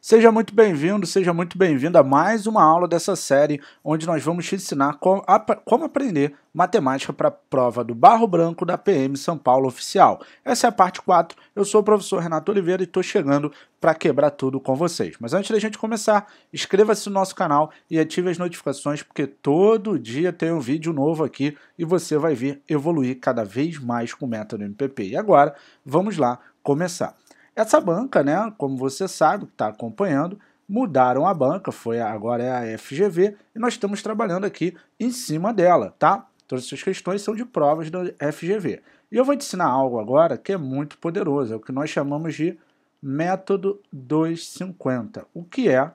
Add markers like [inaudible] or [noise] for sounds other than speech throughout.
Seja muito bem-vindo, seja muito bem-vinda a mais uma aula dessa série, onde nós vamos te ensinar como, a, como aprender matemática para a prova do Barro Branco da PM São Paulo Oficial. Essa é a parte 4. Eu sou o professor Renato Oliveira e estou chegando para quebrar tudo com vocês. Mas antes da gente começar, inscreva-se no nosso canal e ative as notificações, porque todo dia tem um vídeo novo aqui e você vai vir evoluir cada vez mais com o método MPP. E agora, vamos lá começar. Essa banca, né, como você sabe, que está acompanhando, mudaram a banca, foi agora é a FGV, e nós estamos trabalhando aqui em cima dela, tá? Todas essas questões são de provas da FGV. E eu vou te ensinar algo agora que é muito poderoso, é o que nós chamamos de método 250. O que é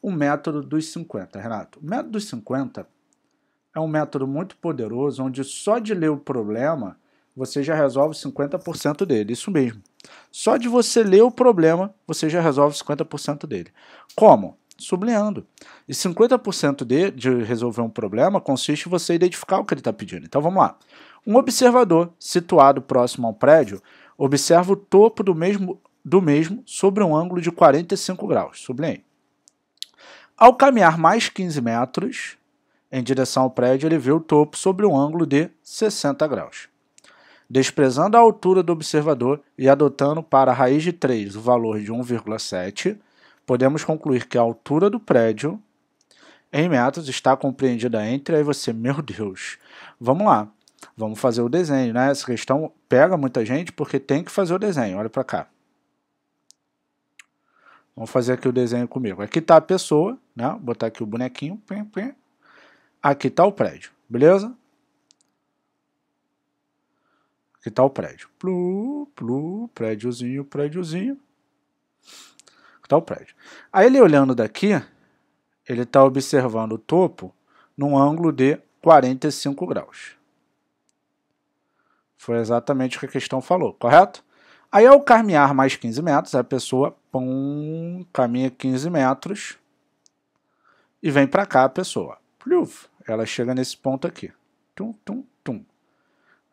o método dos 50, Renato? O método dos 50 é um método muito poderoso, onde só de ler o problema você já resolve 50% dele. Isso mesmo. Só de você ler o problema, você já resolve 50% dele. Como? sublinhando. E 50% de, de resolver um problema consiste em você identificar o que ele está pedindo. Então vamos lá. Um observador situado próximo a um prédio observa o topo do mesmo, do mesmo sobre um ângulo de 45 graus. Sublinhe. Ao caminhar mais 15 metros em direção ao prédio, ele vê o topo sobre um ângulo de 60 graus desprezando a altura do observador e adotando para a raiz de 3 o valor de 1,7, podemos concluir que a altura do prédio em metros está compreendida entre, aí você, meu Deus, vamos lá, vamos fazer o desenho, né? Essa questão pega muita gente porque tem que fazer o desenho, olha para cá. Vamos fazer aqui o desenho comigo. Aqui está a pessoa, né? Vou botar aqui o bonequinho, pim, pim. aqui está o prédio, beleza? Que tal tá o prédio. Plu, plu, prédiozinho, prédiozinho. Aqui tal tá o prédio. Aí ele olhando daqui, ele está observando o topo num ângulo de 45 graus. Foi exatamente o que a questão falou, correto? Aí ao caminhar mais 15 metros, a pessoa pum, caminha 15 metros e vem para cá a pessoa. Ela chega nesse ponto aqui. Tum, tum,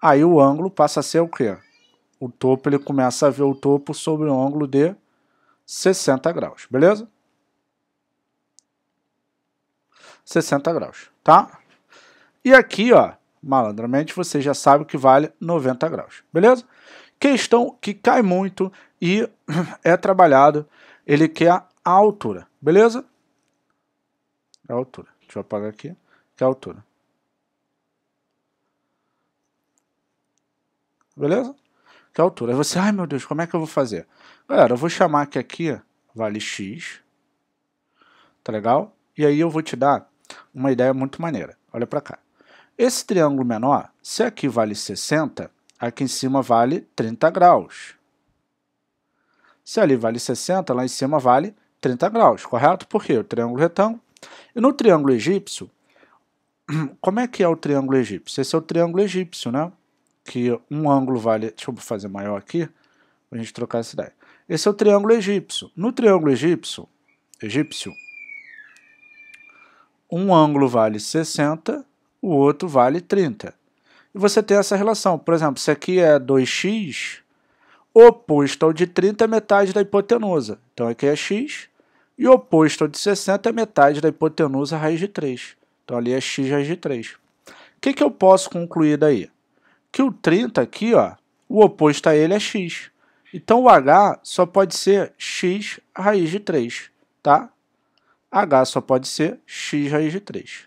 Aí o ângulo passa a ser o quê? O topo, ele começa a ver o topo sobre um ângulo de 60 graus, beleza? 60 graus, tá? E aqui, ó, malandramente, você já sabe que vale 90 graus, beleza? Questão que cai muito e [clears throat] é trabalhado, ele quer a altura, beleza? É a altura, deixa eu apagar aqui, que é a altura. beleza? Que altura. Aí você, ai meu Deus, como é que eu vou fazer? Galera, eu vou chamar que aqui vale X, tá legal? E aí eu vou te dar uma ideia muito maneira. Olha para cá. Esse triângulo menor, se aqui vale 60, aqui em cima vale 30 graus. Se ali vale 60, lá em cima vale 30 graus, correto? Por quê? O triângulo retângulo. E no triângulo egípcio, [clears throat] como é que é o triângulo egípcio? Esse é o triângulo egípcio, né? que um ângulo vale, deixa eu fazer maior aqui, para a gente trocar essa ideia. Esse é o triângulo egípcio. No triângulo egípcio, egípcio, um ângulo vale 60, o outro vale 30. E você tem essa relação. Por exemplo, se aqui é 2x, oposto ao de 30 é metade da hipotenusa. Então aqui é x, e oposto ao de 60 é metade da hipotenusa raiz de 3. Então ali é x raiz de 3. O que, que eu posso concluir daí? que o 30 aqui, ó, o oposto a ele é x. Então o h só pode ser x raiz de 3, tá? h só pode ser x raiz de 3.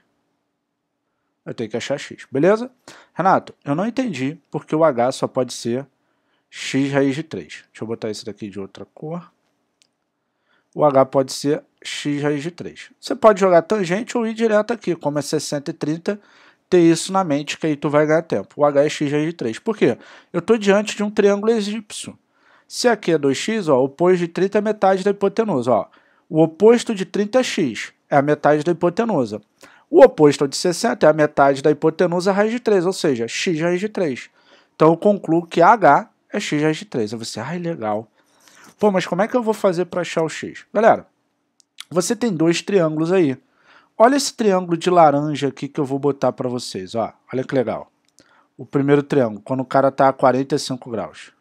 Eu tenho que achar x, beleza? Renato, eu não entendi porque o h só pode ser x raiz de 3. Deixa eu botar esse daqui de outra cor. O h pode ser x raiz de 3. Você pode jogar tangente ou ir direto aqui, como é 60 e 30, ter isso na mente, que aí tu vai ganhar tempo. O H é x raiz de 3. Por quê? Eu estou diante de um triângulo egípcio. Se aqui é 2x, ó, o oposto de 30 é metade da hipotenusa. Ó. O oposto de 30 é x, é a metade da hipotenusa. O oposto de 60 é a metade da hipotenusa raiz de 3, ou seja, x raiz de 3. Então eu concluo que h é x raiz de 3. Aí você, ai, legal. Pô, mas como é que eu vou fazer para achar o x? Galera, você tem dois triângulos aí. Olha esse triângulo de laranja aqui que eu vou botar para vocês. Ó. Olha que legal. O primeiro triângulo, quando o cara está a 45 graus.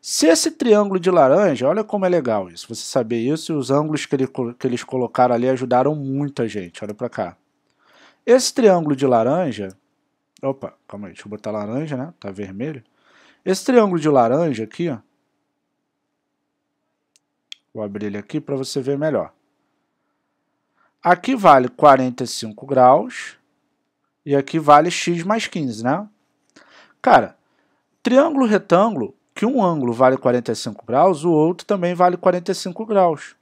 Se esse triângulo de laranja, olha como é legal isso, você saber isso, e os ângulos que, ele, que eles colocaram ali ajudaram muito a gente, olha para cá. Esse triângulo de laranja, opa, calma aí, deixa eu botar laranja, né, tá vermelho. Esse triângulo de laranja aqui, ó, vou abrir ele aqui para você ver melhor. Aqui vale 45 graus e aqui vale x mais 15, né? Cara, triângulo retângulo, que um ângulo vale 45 graus, o outro também vale 45 graus.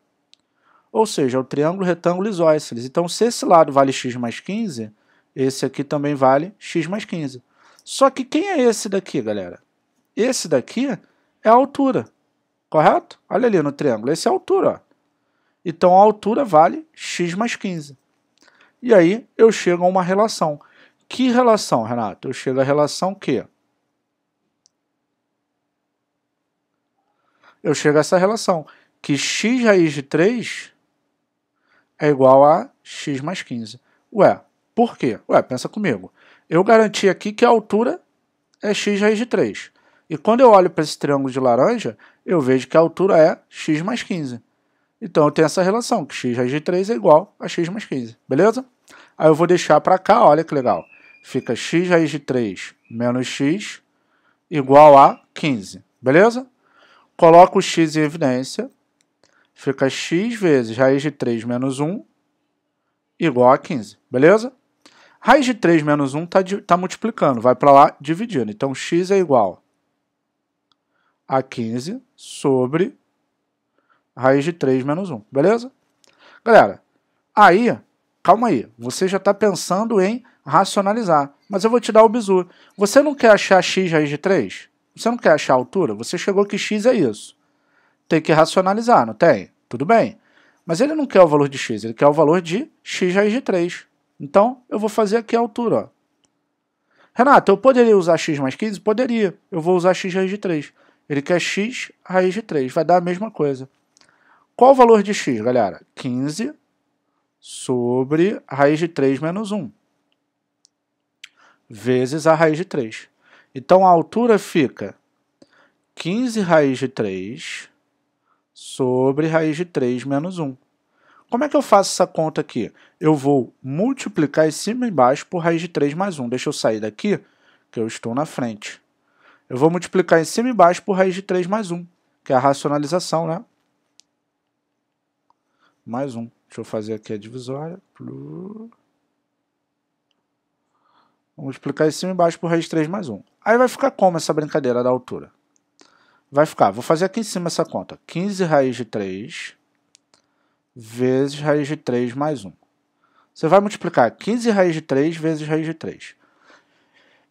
Ou seja, o triângulo retângulo isósceles. Então, se esse lado vale x mais 15, esse aqui também vale x mais 15. Só que quem é esse daqui, galera? Esse daqui é a altura, correto? Olha ali no triângulo, esse é a altura. Ó. Então a altura vale x mais 15. E aí eu chego a uma relação. Que relação, Renato? Eu chego a relação que? Eu chego a essa relação, que x raiz de 3 é igual a x mais 15. Ué, por quê? Ué, pensa comigo. Eu garanti aqui que a altura é x raiz de 3. E quando eu olho para esse triângulo de laranja, eu vejo que a altura é x mais 15. Então eu tenho essa relação, que x raiz de 3 é igual a x mais 15, beleza? Aí eu vou deixar para cá, olha que legal. Fica x raiz de 3 menos x igual a 15, beleza? Coloco o x em evidência, fica x vezes raiz de 3 menos 1 igual a 15, beleza? Raiz de 3 menos 1 está tá multiplicando, vai para lá dividindo. Então, x é igual a 15 sobre raiz de 3 menos 1, beleza? Galera, aí, calma aí, você já está pensando em racionalizar, mas eu vou te dar o bizu. Você não quer achar x raiz de 3? Você não quer achar a altura? Você chegou que x é isso. Tem que racionalizar, não tem? Tudo bem. Mas ele não quer o valor de x, ele quer o valor de x raiz de 3. Então, eu vou fazer aqui a altura. Ó. Renato, eu poderia usar x mais 15? Poderia. Eu vou usar x raiz de 3. Ele quer x raiz de 3, vai dar a mesma coisa. Qual o valor de x, galera? 15 sobre a raiz de 3 menos 1, vezes a raiz de 3. Então, a altura fica 15 raiz de 3 sobre raiz de 3 menos 1. Como é que eu faço essa conta aqui? Eu vou multiplicar em cima e embaixo por raiz de 3 mais 1. Deixa eu sair daqui, que eu estou na frente. Eu vou multiplicar em cima e embaixo por raiz de 3 mais 1, que é a racionalização, né? mais um. Deixa eu fazer aqui a divisória. Vamos multiplicar em cima e embaixo por raiz de 3 mais 1. Aí vai ficar como essa brincadeira da altura? Vai ficar, vou fazer aqui em cima essa conta. 15 raiz de 3 vezes raiz de 3 mais 1. Você vai multiplicar 15 raiz de 3 vezes raiz de 3.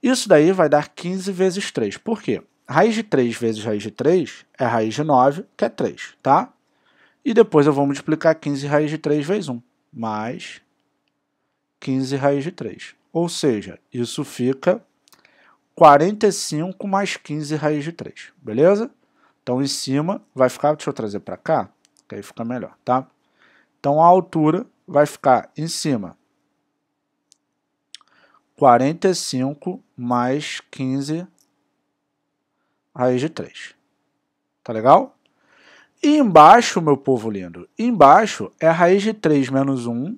Isso daí vai dar 15 vezes 3. Por quê? Raiz de 3 vezes raiz de 3 é raiz de 9, que é 3, tá? E depois eu vou multiplicar 15 raiz de 3 vezes 1, mais 15 raiz de 3. Ou seja, isso fica 45 mais 15 raiz de 3, beleza? Então, em cima vai ficar, deixa eu trazer para cá, que aí fica melhor, tá? Então, a altura vai ficar em cima 45 mais 15 raiz de 3. Tá legal? E embaixo, meu povo lindo, embaixo é a raiz de 3 menos 1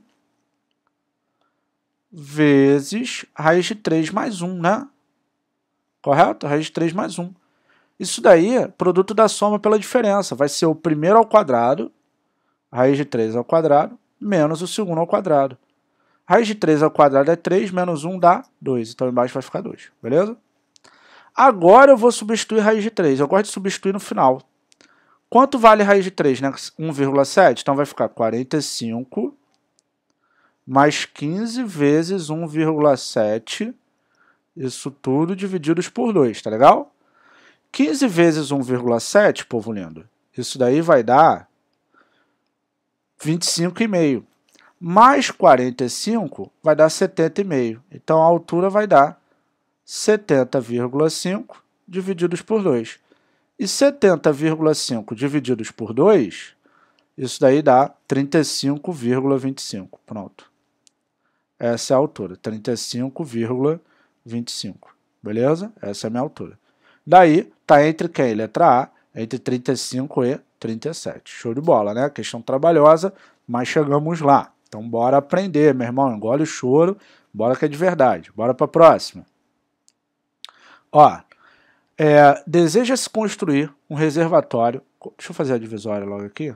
vezes raiz de 3 mais 1, né? Correto? Raiz de 3 mais 1. Isso daí é produto da soma pela diferença. Vai ser o primeiro ao quadrado, raiz de 3 ao quadrado, menos o segundo ao quadrado. Raiz de 3 ao quadrado é 3, menos 1 dá 2. Então embaixo vai ficar 2, beleza? Agora eu vou substituir raiz de 3. Eu gosto de substituir no final, Quanto vale raiz de 3, né? 1,7. Então vai ficar 45 mais 15 vezes 1,7. Isso tudo divididos por 2, tá legal? 15 vezes 1,7, povo lindo. Isso daí vai dar 25,5. Mais 45 vai dar 70,5. Então a altura vai dar 70,5 divididos por 2. E 70,5 divididos por 2, isso daí dá 35,25. Pronto. Essa é a altura, 35,25. Beleza? Essa é a minha altura. Daí, tá entre quem? Letra A, entre 35 e 37. Show de bola, né? Questão trabalhosa, mas chegamos lá. Então, bora aprender, meu irmão. Engole o choro. Bora que é de verdade. Bora para a próxima. Ó, é, Deseja-se construir um reservatório. Deixa eu fazer a divisória logo aqui.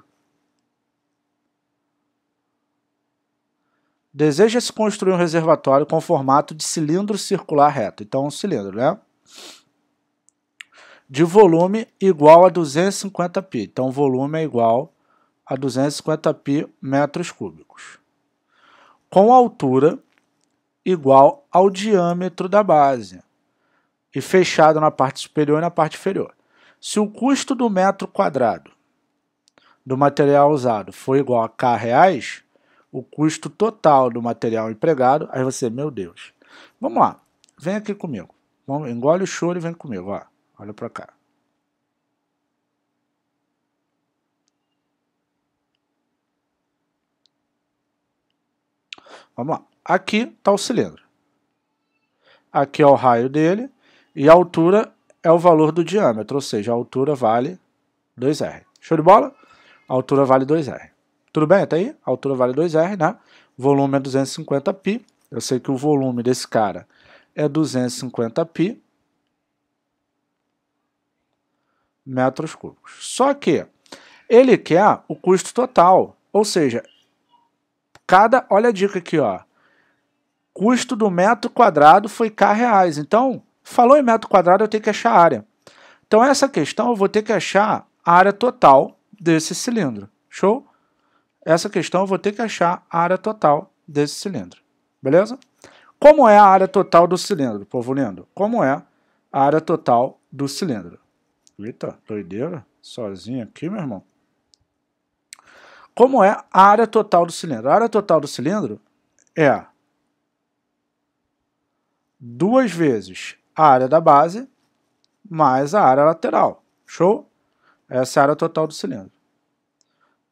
Deseja-se construir um reservatório com formato de cilindro circular reto. Então, um cilindro, né? De volume igual a 250 pi. Então, volume é igual a 250 pi metros cúbicos. Com altura igual ao diâmetro da base e fechado na parte superior e na parte inferior. Se o custo do metro quadrado do material usado for igual a K reais, o custo total do material empregado, aí você, meu Deus. Vamos lá, vem aqui comigo. Vamos, engole o choro e vem comigo, ó. Olha para cá. Vamos lá. Aqui está o cilindro. Aqui é o raio dele. E a altura é o valor do diâmetro, ou seja, a altura vale 2R. Show de bola? A altura vale 2R. Tudo bem até aí? A altura vale 2R, né? Volume é 250π. Eu sei que o volume desse cara é 250π metros cúbicos. Só que ele quer o custo total, ou seja, cada, olha a dica aqui, ó, custo do metro quadrado foi K reais. Então, Falou em metro quadrado, eu tenho que achar a área. Então, essa questão eu vou ter que achar a área total desse cilindro. Show? Essa questão eu vou ter que achar a área total desse cilindro. Beleza? Como é a área total do cilindro, povo lindo? Como é a área total do cilindro? Eita, doideira. Sozinho aqui, meu irmão. Como é a área total do cilindro? A área total do cilindro é duas vezes a área da base mais a área lateral. Show? Essa é a área total do cilindro.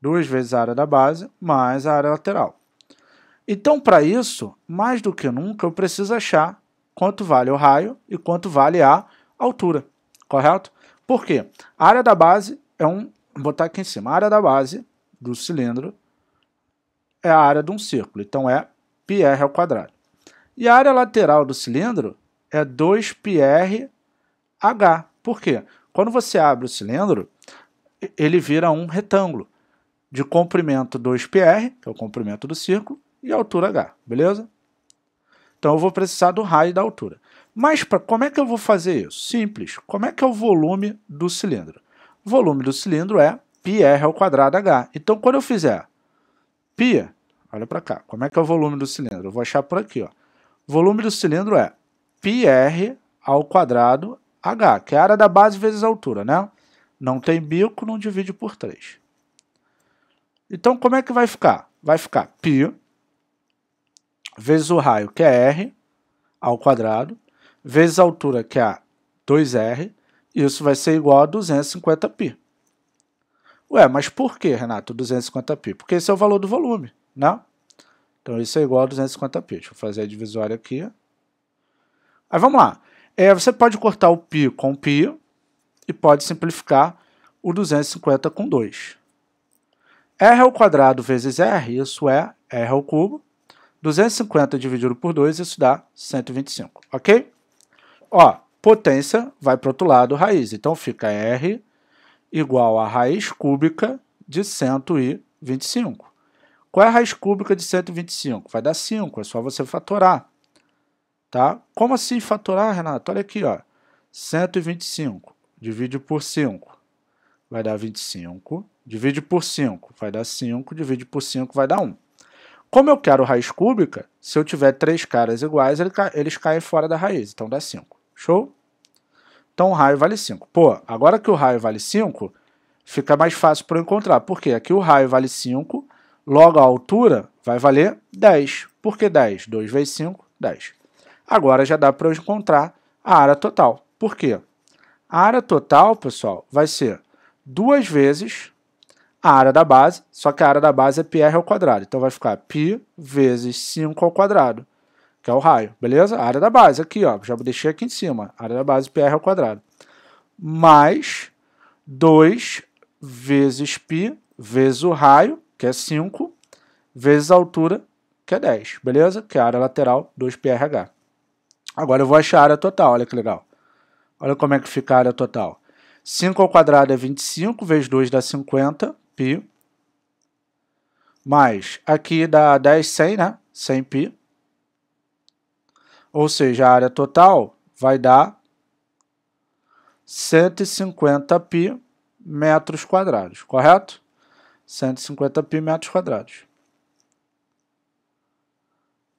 2 vezes a área da base mais a área lateral. Então, para isso, mais do que nunca, eu preciso achar quanto vale o raio e quanto vale a altura, correto? Por quê? A área da base é um... Vou botar aqui em cima. A área da base do cilindro é a área de um círculo, então é πr ao quadrado. E a área lateral do cilindro é 2πRh. Por quê? Quando você abre o cilindro, ele vira um retângulo de comprimento 2πr, que é o comprimento do círculo, e altura h, beleza? Então eu vou precisar do raio e da altura. Mas pra, como é que eu vou fazer isso? Simples. Como é que é o volume do cilindro? O volume do cilindro é πr ao quadrado h. Então quando eu fizer π, olha para cá, como é que é o volume do cilindro? Eu vou achar por aqui, ó. O volume do cilindro é πr ao quadrado h, que é a área da base vezes a altura, né? Não tem bico, não divide por 3. Então, como é que vai ficar? Vai ficar π vezes o raio, que é r, ao quadrado, vezes a altura, que é 2r, isso vai ser igual a 250π. Ué, mas por que, Renato, 250π? Porque esse é o valor do volume, né? Então, isso é igual a 250π. Deixa eu fazer a divisória aqui. Aí vamos lá. É, você pode cortar o π com π e pode simplificar o 250 com 2. r ao quadrado vezes r, isso é r ao cubo. 250 dividido por 2, isso dá 125, ok? Ó, potência vai para o outro lado, raiz. Então fica r igual a raiz cúbica de 125. Qual é a raiz cúbica de 125? Vai dar 5, é só você fatorar. Tá? Como assim faturar, Renato? Olha aqui, ó. 125 divide por 5 vai dar 25, divide por 5 vai dar 5, divide por 5 vai dar 1. Como eu quero raiz cúbica, se eu tiver três caras iguais, eles caem fora da raiz, então dá 5. Show? Então o raio vale 5. Pô, agora que o raio vale 5, fica mais fácil para eu encontrar. Por quê? Aqui o raio vale 5, logo a altura vai valer 10. Por que 10? 2 vezes 5, 10. Agora já dá para eu encontrar a área total. Por quê? A área total, pessoal, vai ser duas vezes a área da base, só que a área da base é πr ao quadrado. Então vai ficar π vezes 5 ao quadrado, que é o raio, beleza? A área da base aqui, ó, já deixei aqui em cima, área da base πr ao quadrado. Mais 2 vezes π vezes o raio, que é 5, vezes a altura, que é 10, beleza? Que é a área lateral 2πrh. Agora eu vou achar a área total, olha que legal. Olha como é que fica a área total. 5 ao quadrado é 25, vezes 2 dá 50, π. Mais, aqui dá 10, 100, né? 100 π. Ou seja, a área total vai dar 150 π metros quadrados, correto? 150 π metros quadrados.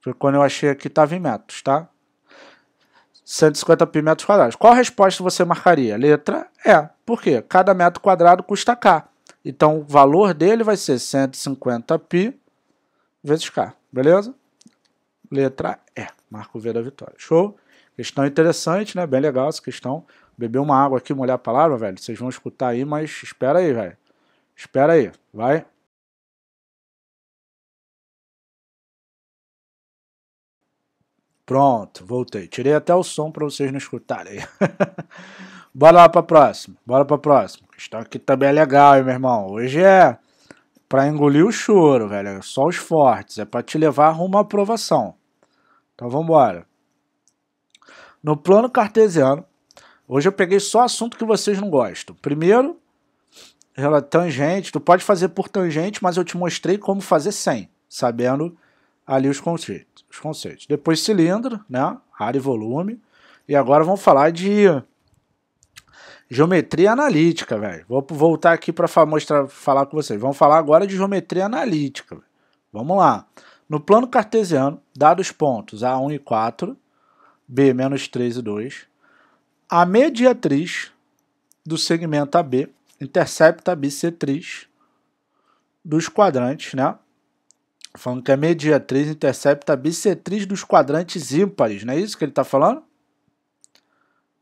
Porque quando eu achei aqui estava em metros, tá? 150 pi metros quadrados. Qual resposta você marcaria? Letra E. Por quê? Cada metro quadrado custa K. Então, o valor dele vai ser 150 pi vezes K. Beleza? Letra E. Marco V da vitória. Show? Questão interessante, né? Bem legal essa questão. Beber uma água aqui, molhar a palavra, velho. Vocês vão escutar aí, mas espera aí, velho. Espera aí. Vai. Pronto, voltei. Tirei até o som para vocês não escutarem. [laughs] Bora lá para próxima. Bora para próxima. Estou aqui também é legal, hein, meu irmão. Hoje é para engolir o choro, velho. É só os fortes. É para te levar rumo à aprovação. Então vamos embora. No plano cartesiano, hoje eu peguei só assunto que vocês não gostam. Primeiro, tangente. Tu pode fazer por tangente, mas eu te mostrei como fazer sem, sabendo ali os conceitos. Os conceitos. Depois cilindro, né? área e volume. E agora vamos falar de geometria analítica, velho. Vou voltar aqui para mostrar, falar com vocês. Vamos falar agora de geometria analítica. Véio. Vamos lá. No plano cartesiano, dados pontos A1 e 4, B menos 3 e 2, a mediatriz do segmento AB intercepta a bissetriz dos quadrantes, né? Falando que a mediatriz intercepta a bissetriz dos quadrantes ímpares, não é isso que ele está falando?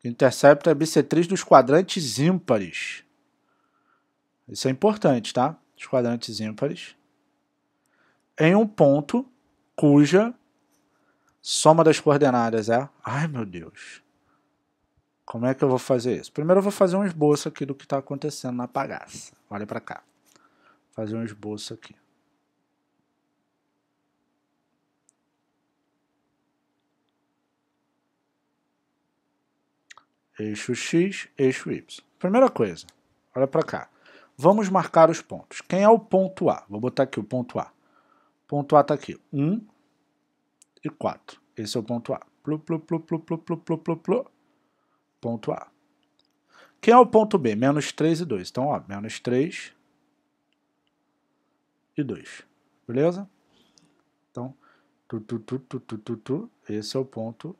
Intercepta a bissetriz dos quadrantes ímpares. Isso é importante, tá? Os quadrantes ímpares. Em um ponto cuja soma das coordenadas é. Ai meu Deus! Como é que eu vou fazer isso? Primeiro eu vou fazer um esboço aqui do que está acontecendo na bagaça. Olha para cá. Vou fazer um esboço aqui. eixo x, eixo y. Primeira coisa, olha para cá. Vamos marcar os pontos. Quem é o ponto A? Vou botar aqui o ponto A. O ponto A está aqui, 1 e 4. Esse é o ponto A. Plu, plu, plu, plu, plu, plu, plu, plu, plu. Ponto A. Quem é o ponto B? Menos 3 e 2. Então, ó, menos 3 e 2. Beleza? Então, tu, tu, tu, tu, tu, tu, tu, esse é o ponto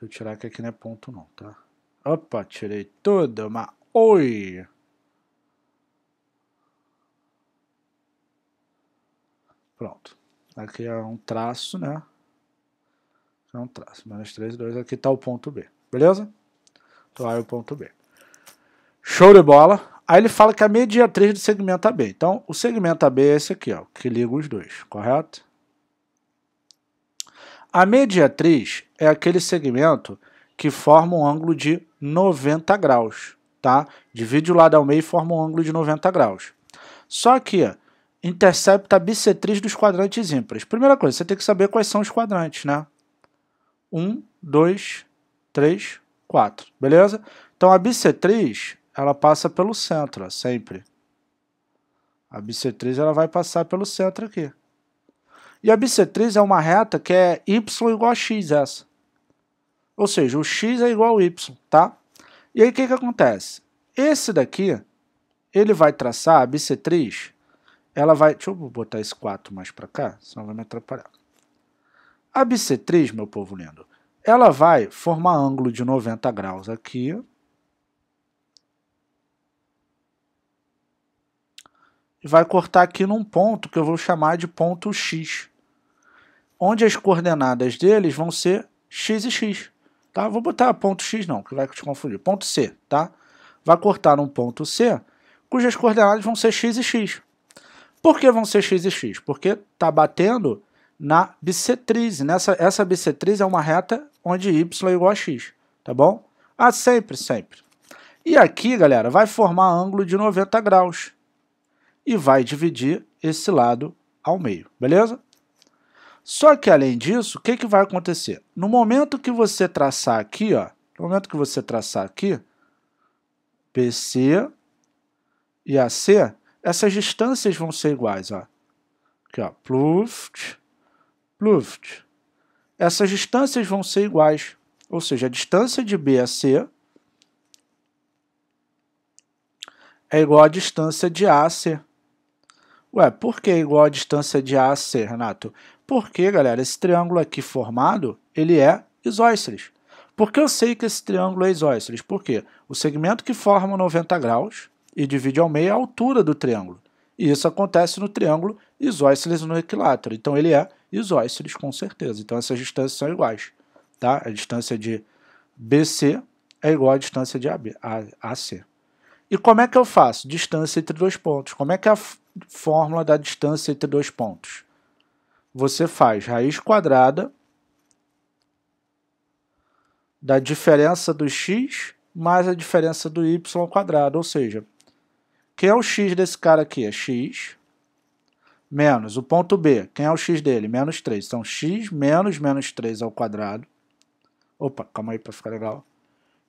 Deixa eu tirar que aqui não é ponto não, tá? Opa, tirei tudo, mas... Oi! Pronto. Aqui é um traço, né? É um traço. Menos 3, 2. Aqui tá o ponto B. Beleza? Então aí é o ponto B. Show de bola. Aí ele fala que a mediatriz do segmento AB. Então, o segmento AB é esse aqui, ó. Que liga os dois, correto? A mediatriz é aquele segmento que forma um ângulo de 90 graus, tá? Divide o lado ao meio e forma um ângulo de 90 graus. Só que intercepta a bissetriz dos quadrantes ímpares. Primeira coisa, você tem que saber quais são os quadrantes, né? 1, 2, 3, 4, beleza? Então a bissetriz, ela passa pelo centro, ó, sempre. A bissetriz ela vai passar pelo centro aqui. E a bissetriz é uma reta que é y igual a x essa. Ou seja, o x é igual a y, tá? E aí o que, que acontece? Esse daqui, ele vai traçar a bissetriz, ela vai... Deixa eu botar esse 4 mais para cá, senão vai me atrapalhar. A bissetriz, meu povo lindo, ela vai formar ângulo de 90 graus aqui, e vai cortar aqui num ponto que eu vou chamar de ponto X, onde as coordenadas deles vão ser X e X. Tá? Vou botar ponto X não, que vai te confundir. Ponto C, tá? Vai cortar num ponto C, cujas coordenadas vão ser X e X. Por que vão ser X e X? Porque está batendo na bissetriz. Nessa, essa bissetriz é uma reta onde Y é igual a X, tá bom? Ah, sempre, sempre. E aqui, galera, vai formar ângulo de 90 graus e vai dividir esse lado ao meio, beleza? Só que além disso, o que, que vai acontecer? No momento que você traçar aqui, ó, no momento que você traçar aqui, PC e AC, essas distâncias vão ser iguais, ó. Aqui, ó, Pluft, Pluft. Essas distâncias vão ser iguais, ou seja, a distância de B a C é igual à distância de A a C. Ué, por que igual a distância de A a C, Renato? Porque, galera, esse triângulo aqui formado, ele é isósceles. Por que eu sei que esse triângulo é isósceles? Porque o segmento que forma 90 graus e divide ao meio é a altura do triângulo. E isso acontece no triângulo isósceles no equilátero. Então ele é isósceles com certeza. Então essas distâncias são iguais. Tá? A distância de BC é igual à distância de AB, AC. E como é que eu faço? Distância entre dois pontos. Como é que é a fórmula da distância entre dois pontos. Você faz raiz quadrada da diferença do x mais a diferença do y ao quadrado, ou seja, quem é o x desse cara aqui? É x menos o ponto B. Quem é o x dele? Menos 3. Então, x menos menos 3 ao quadrado. Opa, calma aí para ficar legal.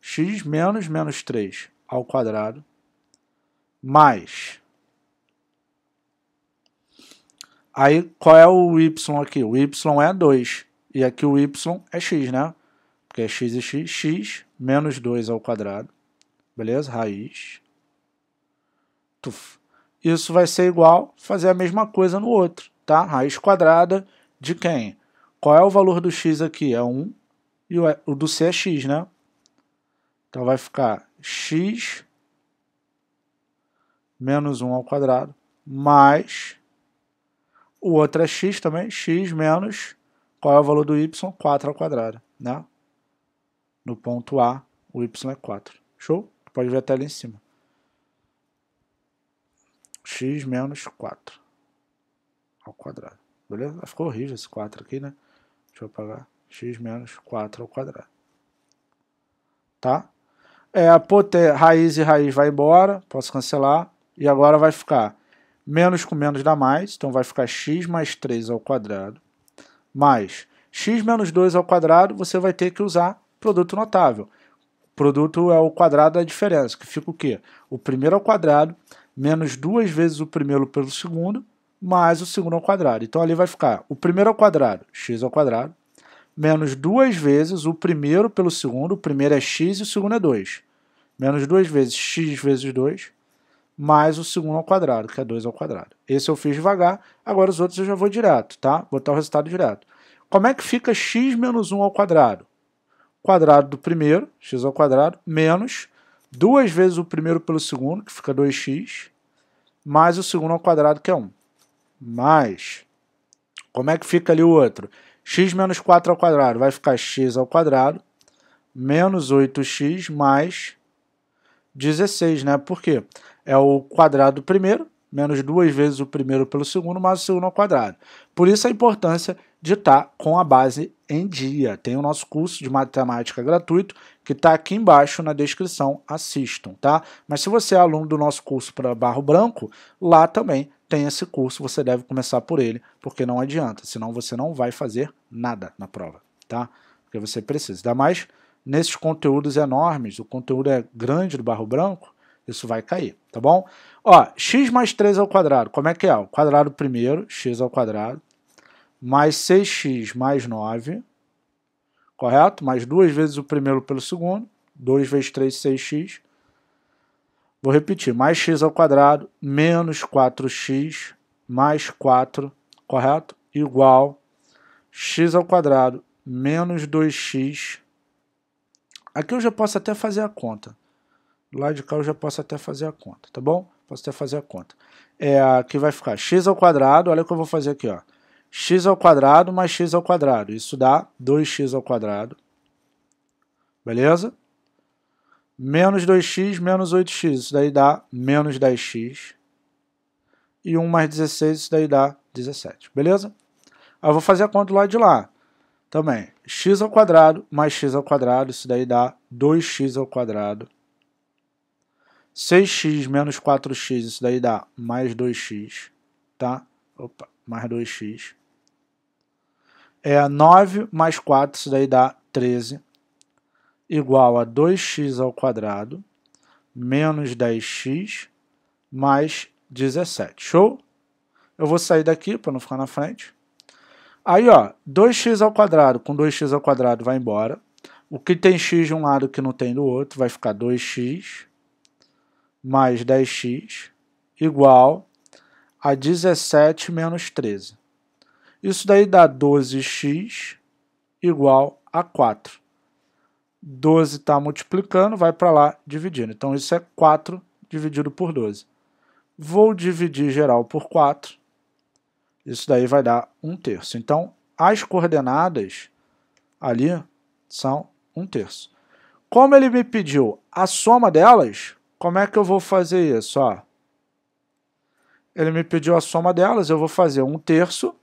x menos menos 3 ao quadrado mais Aí qual é o y aqui? O y é 2. E aqui o y é x, né? Porque é x e x, x menos 2 ao quadrado. Beleza? Raiz. Tuf. Isso vai ser igual fazer a mesma coisa no outro, tá? Raiz quadrada de quem? Qual é o valor do x aqui? É 1 e é, o do c é x, né? Então vai ficar x menos 1 ao quadrado mais o outro é x também, x menos, qual é o valor do y? 4 ao quadrado, né? No ponto A, o y é 4. Show? Pode ver até ali em cima. x menos 4 ao quadrado. Beleza? Ah, ficou horrível esse 4 aqui, né? Deixa eu apagar. x menos 4 ao quadrado. Tá? É, a poter, raiz e raiz vai embora. Posso cancelar. E agora vai ficar Menos com menos dá mais, então vai ficar x mais 3 ao quadrado, mais x menos 2 ao quadrado, você vai ter que usar produto notável. Produto é o quadrado da diferença, que fica o quê? O primeiro ao quadrado, menos duas vezes o primeiro pelo segundo, mais o segundo ao quadrado. Então ali vai ficar o primeiro ao quadrado, x ao quadrado, menos duas vezes o primeiro pelo segundo, o primeiro é x e o segundo é 2. Menos duas vezes x vezes 2, mais o segundo ao quadrado, que é 2 ao quadrado. Esse eu fiz devagar, agora os outros eu já vou direto, tá? Vou Botar o resultado direto. Como é que fica x menos 1 ao quadrado? Quadrado do primeiro, x ao quadrado, menos duas vezes o primeiro pelo segundo, que fica 2x, mais o segundo ao quadrado, que é 1. Mais, como é que fica ali o outro? x menos 4 ao quadrado vai ficar x ao quadrado, menos 8x mais 16, né? Por quê? Porque é o quadrado do primeiro, menos duas vezes o primeiro pelo segundo, mais o segundo ao quadrado. Por isso a importância de estar tá com a base em dia. Tem o nosso curso de matemática gratuito, que está aqui embaixo na descrição, assistam, tá? Mas se você é aluno do nosso curso para Barro Branco, lá também tem esse curso, você deve começar por ele, porque não adianta, senão você não vai fazer nada na prova, tá? Porque você precisa. Ainda mais nesses conteúdos enormes, o conteúdo é grande do Barro Branco, isso vai cair, tá bom? Ó, x mais 3 ao quadrado, como é que é? O quadrado primeiro, x ao quadrado, mais 6x mais 9, correto? Mais duas vezes o primeiro pelo segundo, 2 vezes 3, 6x. Vou repetir, mais x ao quadrado, menos 4x, mais 4, correto? Igual x ao quadrado, menos 2x. Aqui eu já posso até fazer a conta. Lá de cá eu já posso até fazer a conta, tá bom? Posso até fazer a conta. É, aqui vai ficar x ao quadrado, olha o que eu vou fazer aqui, ó. x ao quadrado mais x ao quadrado, isso dá 2x ao quadrado. Beleza? Menos 2x menos 8x, isso daí dá menos 10x. E 1 mais 16, isso daí dá 17, beleza? Aí eu vou fazer a conta do lado de lá também. x ao quadrado mais x ao quadrado, isso daí dá 2x ao quadrado 6x menos 4x, isso daí dá mais 2x, tá? Opa, mais 2x. É 9 mais 4, isso daí dá 13, igual a 2x ao quadrado, menos 10x, mais 17. Show? Eu vou sair daqui para não ficar na frente. Aí, ó, 2x ao quadrado com 2x ao quadrado vai embora. O que tem x de um lado que não tem do outro vai ficar 2x mais 10x igual a 17 menos 13. Isso daí dá 12x igual a 4. 12 está multiplicando, vai para lá dividindo. Então, isso é 4 dividido por 12. Vou dividir geral por 4. Isso daí vai dar 1 terço. Então, as coordenadas ali são 1 terço. Como ele me pediu a soma delas, como é que eu vou fazer isso? Ó, ele me pediu a soma delas, eu vou fazer um terço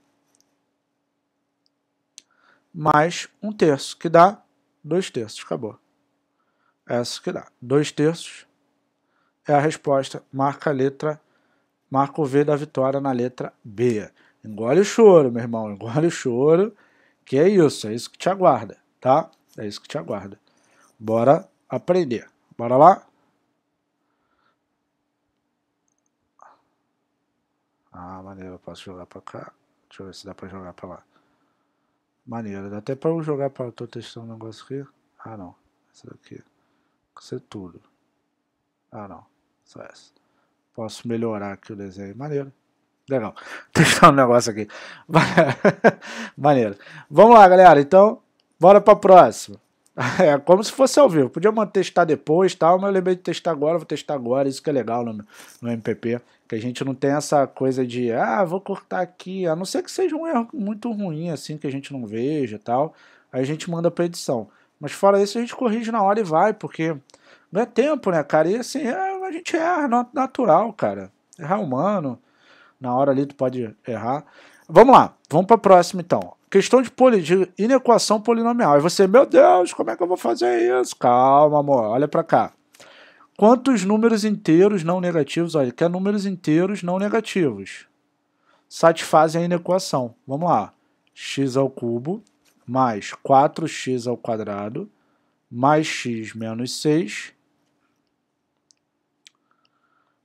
mais um terço, que dá dois terços, acabou. Essa que dá, dois terços é a resposta. Marca a letra, marca o V da vitória na letra B. Engole o choro, meu irmão, engole o choro, que é isso, é isso que te aguarda, tá? É isso que te aguarda. Bora aprender. Bora lá? Ah, maneiro, eu posso jogar pra cá. Deixa eu ver se dá pra jogar pra lá. Maneiro, dá até pra eu jogar pra... Tô testando um negócio aqui. Ah, não. Essa daqui. isso é tudo. Ah, não. Só essa. Posso melhorar aqui o desenho. Maneiro. Legal. [laughs] Testar um negócio aqui. [laughs] Maneiro. Vamos lá, galera. Então, bora pra próxima. [laughs] É como se fosse ao vivo. Podia testar depois, tal, mas eu lembrei de testar agora, vou testar agora, isso que é legal no, no MPP. Que a gente não tem essa coisa de, ah, vou cortar aqui, a não ser que seja um erro muito ruim, assim, que a gente não veja e tal. Aí a gente manda para edição. Mas fora isso, a gente corrige na hora e vai, porque não é tempo, né, cara? E assim, é, a gente erra, natural, cara. Errar é humano, na hora ali tu pode errar. Vamos lá, vamos pra próxima então. Questão de, poli, de inequação polinomial. E você, meu Deus, como é que eu vou fazer isso? Calma, amor, olha para cá. Quantos números inteiros não negativos? Olha, quer números inteiros não negativos. Satisfazem a inequação? Vamos lá. x ao cubo mais 4x ao quadrado mais x menos 6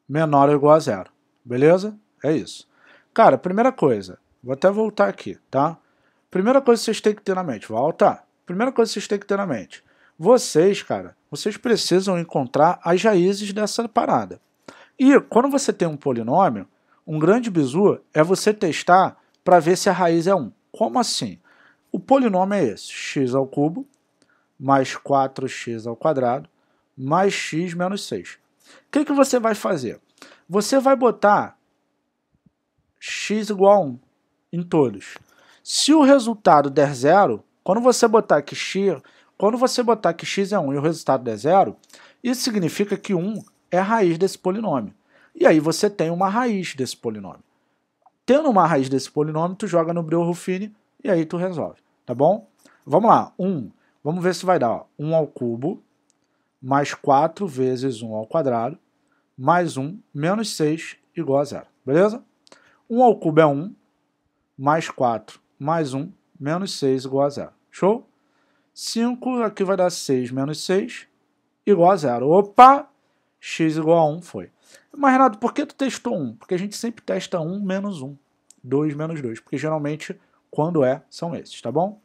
menor ou igual a zero. Beleza? É isso. Cara, primeira coisa, vou até voltar aqui, tá? Primeira coisa que vocês têm que ter na mente, volta. Primeira coisa que vocês têm que ter na mente. Vocês, cara, vocês precisam encontrar as raízes dessa parada. E quando você tem um polinômio, um grande bizu é você testar para ver se a raiz é 1. Como assim? O polinômio é esse, x ao cubo mais 4x ao quadrado mais x menos 6. O que, que você vai fazer? Você vai botar x igual a 1 em todos. Se o resultado der zero, quando você botar que x, quando você botar que x é 1 e o resultado é zero, isso significa que 1 é a raiz desse polinômio. E aí você tem uma raiz desse polinômio. Tendo uma raiz desse polinômio, tu joga no Breuil-Ruffini e aí tu resolve, tá bom? Vamos lá, 1. Vamos ver se vai dar. Ó. 1 ao cubo mais 4 vezes 1 ao quadrado mais 1 menos 6 igual a zero, beleza? 1 ao cubo é 1, mais 4, mais 1, menos 6 igual a zero. Show? 5 aqui vai dar 6 menos 6 igual a zero. Opa! x igual a 1 foi. Mas, Renato, por que tu testou 1? Porque a gente sempre testa 1 menos 1, 2 menos 2, porque geralmente, quando é, são esses, tá bom?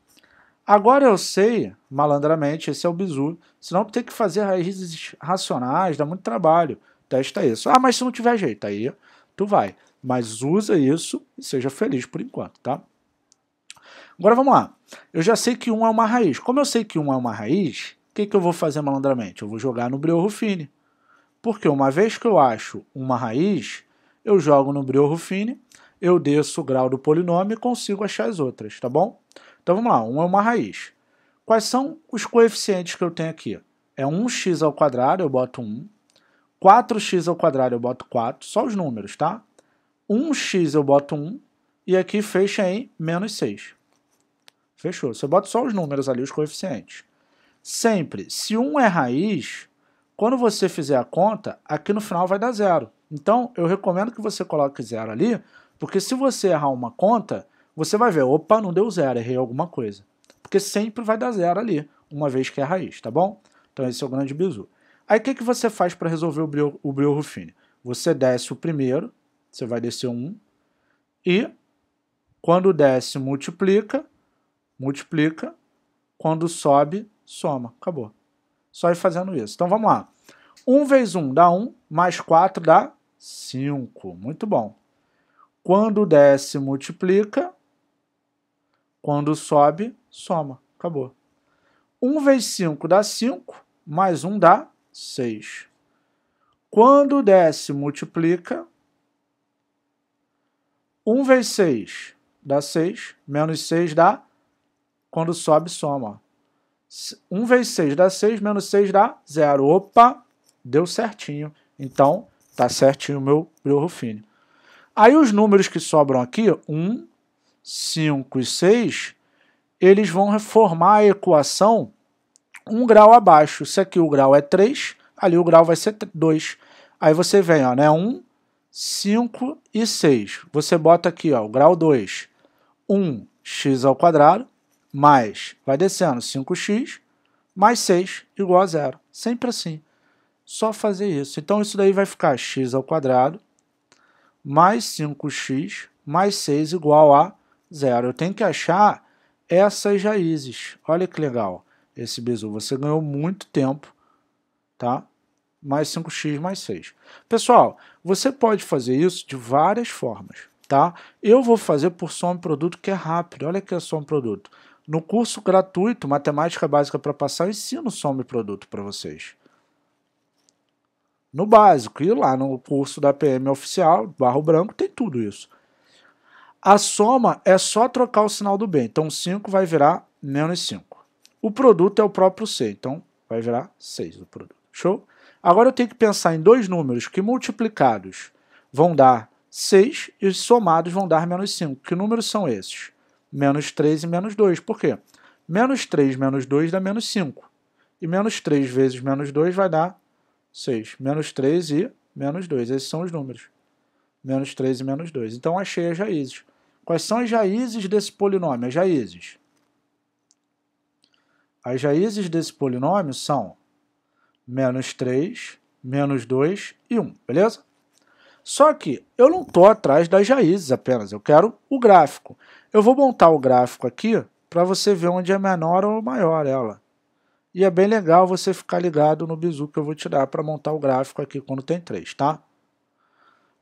Agora eu sei, malandramente, esse é o bizu, senão tu tem que fazer raízes racionais, dá muito trabalho, testa isso. Ah, mas se não tiver jeito, aí tu vai. Mas usa isso e seja feliz por enquanto, tá? Agora vamos lá. Eu já sei que um é uma raiz. Como eu sei que um é uma raiz, o que, que eu vou fazer malandramente? Eu vou jogar no Brio Ruffini. Porque uma vez que eu acho uma raiz, eu jogo no Brio Ruffini, eu desço o grau do polinômio e consigo achar as outras, tá bom? Então vamos lá, 1 um é uma raiz. Quais são os coeficientes que eu tenho aqui? É 1x ao quadrado, eu boto 1. 4x ao quadrado, eu boto 4. Só os números, tá? 1x eu boto 1. E aqui fecha em menos 6. Fechou. Você bota só os números ali, os coeficientes. Sempre, se 1 um é raiz, quando você fizer a conta, aqui no final vai dar zero. Então, eu recomendo que você coloque zero ali, porque se você errar uma conta, você vai ver, opa, não deu zero, errei alguma coisa. Porque sempre vai dar zero ali, uma vez que é raiz, tá bom? Então esse é o grande bizu. Aí o que, que você faz para resolver o brio, o brio Ruffini? Você desce o primeiro, você vai descer um, e quando desce multiplica, multiplica, quando sobe, soma. Acabou. Só ir fazendo isso. Então vamos lá. 1 vezes 1 dá 1, mais 4 dá 5. Muito bom. Quando desce, multiplica. Quando sobe, soma. Acabou. 1 vezes 5 dá 5, mais 1 dá 6. Quando desce, multiplica. 1 vezes 6 dá 6, menos 6 dá quando sobe, soma. 1 vezes 6 dá 6, menos 6 dá 0. Opa, deu certinho. Então, tá certinho o meu Briohofini. Aí os números que sobram aqui, 1, 5 e 6, eles vão reformar a equação um grau abaixo. Se aqui o grau é 3, ali o grau vai ser 2. Aí você vem, ó, né? 1, 5 e 6. Você bota aqui, ó, o grau 2. 1, x ao quadrado mais, vai descendo, 5x mais 6 igual a zero. Sempre assim. Só fazer isso. Então, isso daí vai ficar x ao quadrado mais 5x mais 6 igual a zero. Eu tenho que achar essas raízes. Olha que legal. Esse bizu, você ganhou muito tempo, tá? Mais 5x mais 6. Pessoal, você pode fazer isso de várias formas, tá? Eu vou fazer por soma e produto que é rápido. Olha que é soma e produto. No curso gratuito, Matemática Básica para Passar, eu ensino soma e produto para vocês. No básico, e lá no curso da PM oficial, barro branco, tem tudo isso. A soma é só trocar o sinal do bem. Então, 5 vai virar menos 5. O produto é o próprio C. Então, vai virar 6 do produto. Show? Agora eu tenho que pensar em dois números que multiplicados vão dar 6 e somados vão dar menos 5. Que números são esses? menos 3 e menos 2. Por quê? Menos 3 menos 2 dá menos 5. E menos 3 vezes menos 2 vai dar 6. Menos 3 e menos 2. Esses são os números. Menos 3 e menos 2. Então, achei as raízes. Quais são as raízes desse polinômio? As raízes. As raízes desse polinômio são menos 3, menos 2 e 1, beleza? Só que eu não estou atrás das raízes apenas, eu quero o gráfico. Eu vou montar o gráfico aqui para você ver onde é menor ou maior ela. E é bem legal você ficar ligado no bizu que eu vou te dar para montar o gráfico aqui quando tem 3, tá?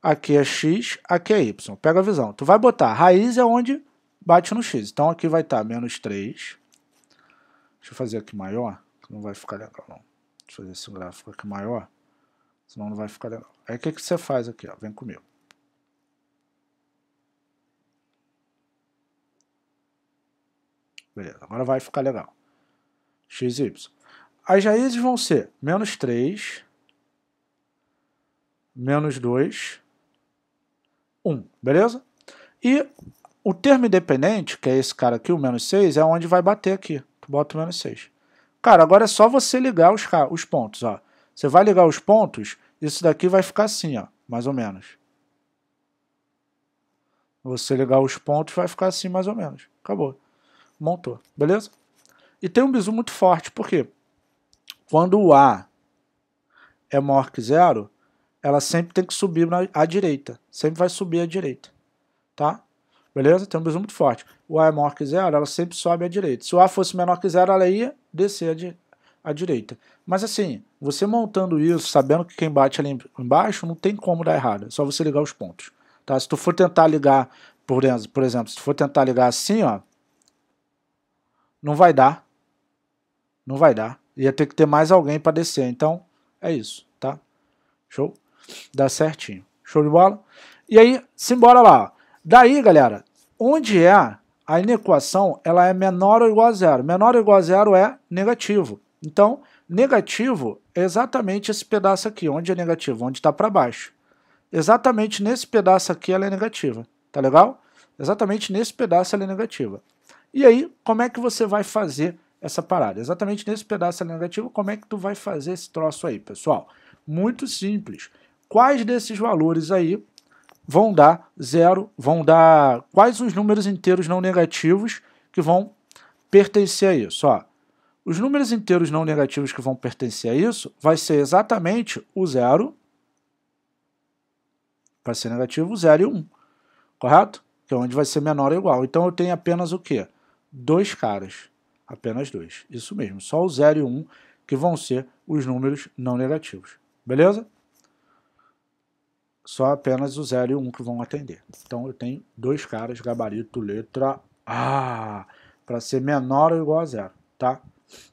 Aqui é x, aqui é y. Pega a visão. Tu vai botar raiz é onde bate no x. Então aqui vai estar tá menos 3. Deixa eu fazer aqui maior, que não vai ficar legal não. Deixa eu fazer esse gráfico aqui maior. Senão não vai ficar legal. Aí o que, que você faz aqui, ó? Vem comigo. Beleza, agora vai ficar legal. X, Y. As raízes vão ser menos 3, menos 2, 1, beleza? E o termo independente, que é esse cara aqui, o menos 6, é onde vai bater aqui. Tu bota o menos 6. Cara, agora é só você ligar os, os pontos, ó. Você vai ligar os pontos, isso daqui vai ficar assim, ó, mais ou menos. Você ligar os pontos, vai ficar assim, mais ou menos. Acabou. Montou, beleza? E tem um bizu muito forte, por quê? Quando o A é maior que zero, ela sempre tem que subir na, à direita. Sempre vai subir à direita. Tá? Beleza? Tem um bizu muito forte. O A é maior que zero, ela sempre sobe à direita. Se o A fosse menor que zero, ela ia descer à direita à direita. Mas assim, você montando isso, sabendo que quem bate ali embaixo, não tem como dar errado. É só você ligar os pontos. Tá? Se tu for tentar ligar, por, por exemplo, se tu for tentar ligar assim, ó, não vai dar. Não vai dar. Ia ter que ter mais alguém para descer. Então, é isso, tá? Show? Dá certinho. Show de bola? E aí, simbora lá. Daí, galera, onde é a inequação, ela é menor ou igual a zero. Menor ou igual a zero é negativo. Então, negativo é exatamente esse pedaço aqui. Onde é negativo? Onde está para baixo. Exatamente nesse pedaço aqui ela é negativa. Tá legal? Exatamente nesse pedaço ela é negativa. E aí, como é que você vai fazer essa parada? Exatamente nesse pedaço ela é negativa, como é que tu vai fazer esse troço aí, pessoal? Muito simples. Quais desses valores aí vão dar zero, vão dar quais os números inteiros não negativos que vão pertencer a isso, ó. Os números inteiros não negativos que vão pertencer a isso vai ser exatamente o zero, vai ser negativo zero e 1, um, correto? Que é onde vai ser menor ou igual. Então eu tenho apenas o quê? Dois caras, apenas dois. Isso mesmo, só o zero e 1 um que vão ser os números não negativos, beleza? Só apenas o 0 e 1 um que vão atender. Então eu tenho dois caras, gabarito, letra A, para ser menor ou igual a zero, tá?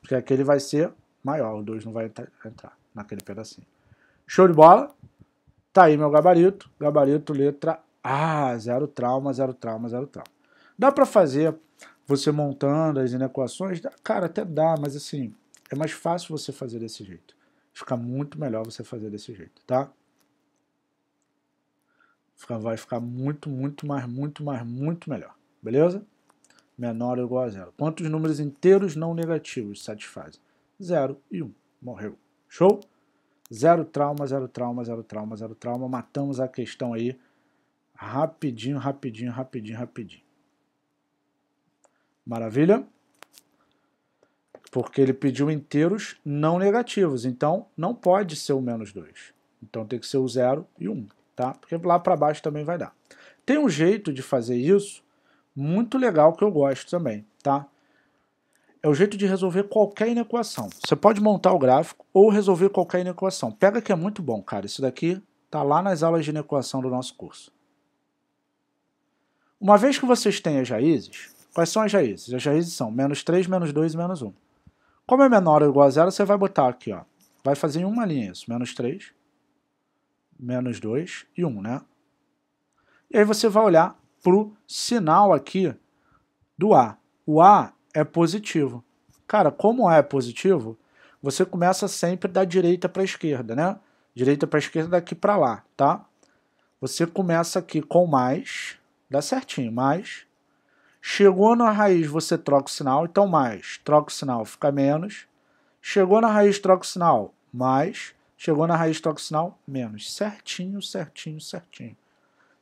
Porque aquele vai ser maior, o 2 não vai entrar naquele pedacinho. Show de bola. Tá aí meu gabarito. Gabarito, letra A. Zero trauma, zero trauma, zero trauma. Dá para fazer você montando as inequações? Cara, até dá, mas assim, é mais fácil você fazer desse jeito. Fica muito melhor você fazer desse jeito, tá? Vai ficar muito, muito mais, muito mais, muito melhor. Beleza? menor ou igual a zero. Quantos números inteiros não negativos satisfazem? Zero e Um. Morreu. Show? Zero trauma, zero trauma, zero trauma, zero trauma. Matamos a questão aí rapidinho, rapidinho, rapidinho, rapidinho. Maravilha? Porque ele pediu inteiros não negativos, então não pode ser o menos 2. Então tem que ser o 0 e 1, um, tá? Porque lá para baixo também vai dar. Tem um jeito de fazer isso muito legal que eu gosto também, tá? É o jeito de resolver qualquer inequação. Você pode montar o gráfico ou resolver qualquer inequação. Pega que é muito bom, cara. Isso daqui tá lá nas aulas de inequação do nosso curso. Uma vez que vocês têm as raízes, quais são as raízes? As raízes são menos 3, menos 2 e menos 1. Como é menor ou igual a zero, você vai botar aqui, ó. Vai fazer em uma linha isso. Menos 3, menos 2 e 1, né? E aí você vai olhar para o sinal aqui do A. O A é positivo. Cara, como A é positivo, você começa sempre da direita para a esquerda, né? Direita para a esquerda, daqui para lá, tá? Você começa aqui com mais, dá certinho, mais. Chegou na raiz, você troca o sinal, então mais. Troca o sinal, fica menos. Chegou na raiz, troca o sinal, mais. Chegou na raiz, troca o sinal, menos. Certinho, certinho, certinho.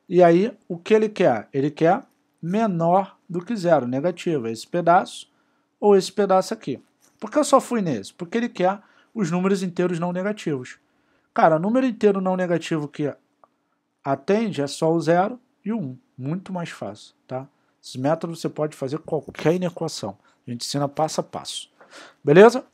E aí, o que ele quer? Ele quer menor do que zero, negativo, é esse pedaço ou esse pedaço aqui. Por que eu só fui nesse? Porque ele quer os números inteiros não negativos. Cara, número inteiro não negativo que atende é só o zero e o Um. Muito mais fácil, tá? Esse método você pode fazer qualquer inequação. A gente ensina passo a passo. Beleza?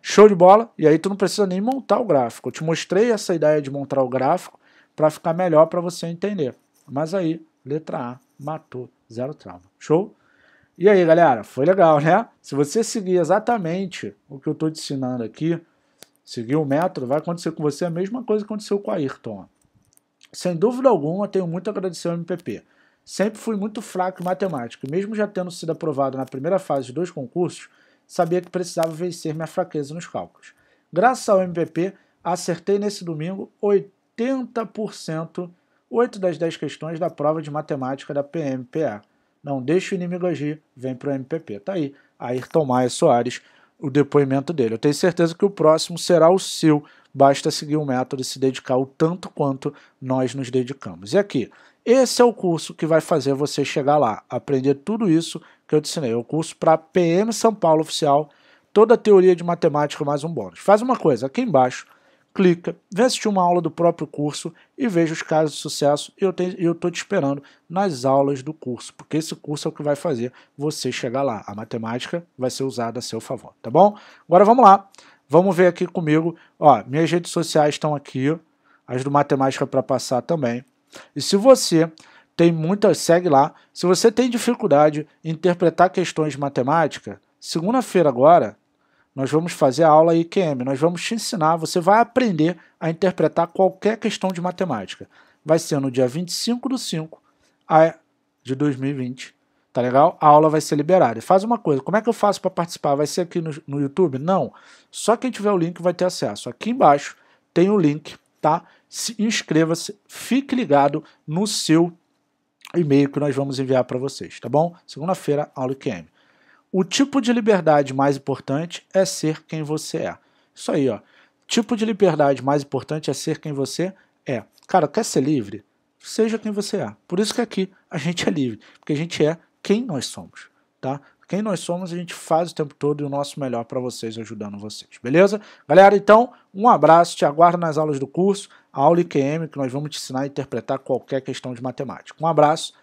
Show de bola. E aí tu não precisa nem montar o gráfico. Eu te mostrei essa ideia de montar o gráfico para ficar melhor para você entender. Mas aí, letra A, matou, zero trauma. Show? E aí, galera, foi legal, né? Se você seguir exatamente o que eu estou te ensinando aqui, seguir o método, vai acontecer com você a mesma coisa que aconteceu com a Ayrton. Sem dúvida alguma, tenho muito a agradecer ao MPP. Sempre fui muito fraco em matemática, e mesmo já tendo sido aprovado na primeira fase de dois concursos, sabia que precisava vencer minha fraqueza nos cálculos. Graças ao MPP, acertei nesse domingo 8 80%, 8 das 10 questões da prova de matemática da PMPA. Não deixe o inimigo agir, vem para o MPP. Tá aí, Ayrton Maia Soares, o depoimento dele. Eu tenho certeza que o próximo será o seu. Basta seguir o método e se dedicar o tanto quanto nós nos dedicamos. E aqui, esse é o curso que vai fazer você chegar lá, aprender tudo isso que eu te ensinei. É o curso para PM São Paulo Oficial, toda a teoria de matemática mais um bônus. Faz uma coisa, aqui embaixo clica, vê assistir uma aula do próprio curso e veja os casos de sucesso. Eu estou te esperando nas aulas do curso, porque esse curso é o que vai fazer você chegar lá. A matemática vai ser usada a seu favor, tá bom? Agora vamos lá. Vamos ver aqui comigo. Ó, minhas redes sociais estão aqui, as do Matemática para Passar também. E se você tem muita, segue lá. Se você tem dificuldade em interpretar questões de matemática, segunda-feira agora nós vamos fazer a aula IQM, nós vamos te ensinar, você vai aprender a interpretar qualquer questão de matemática. Vai ser no dia 25 do 5 de 2020, tá legal? A aula vai ser liberada. E faz uma coisa, como é que eu faço para participar? Vai ser aqui no, no YouTube? Não, só quem tiver o link vai ter acesso. Aqui embaixo tem o link, tá? Se inscreva-se, fique ligado no seu e-mail que nós vamos enviar para vocês, tá bom? Segunda-feira, aula IQM. O tipo de liberdade mais importante é ser quem você é. Isso aí, ó. Tipo de liberdade mais importante é ser quem você é. Cara, quer ser livre? Seja quem você é. Por isso que aqui a gente é livre, porque a gente é quem nós somos, tá? Quem nós somos, a gente faz o tempo todo e o nosso melhor para vocês, ajudando vocês, beleza? Galera, então, um abraço, te aguardo nas aulas do curso, a aula IQM, que nós vamos te ensinar a interpretar qualquer questão de matemática. Um abraço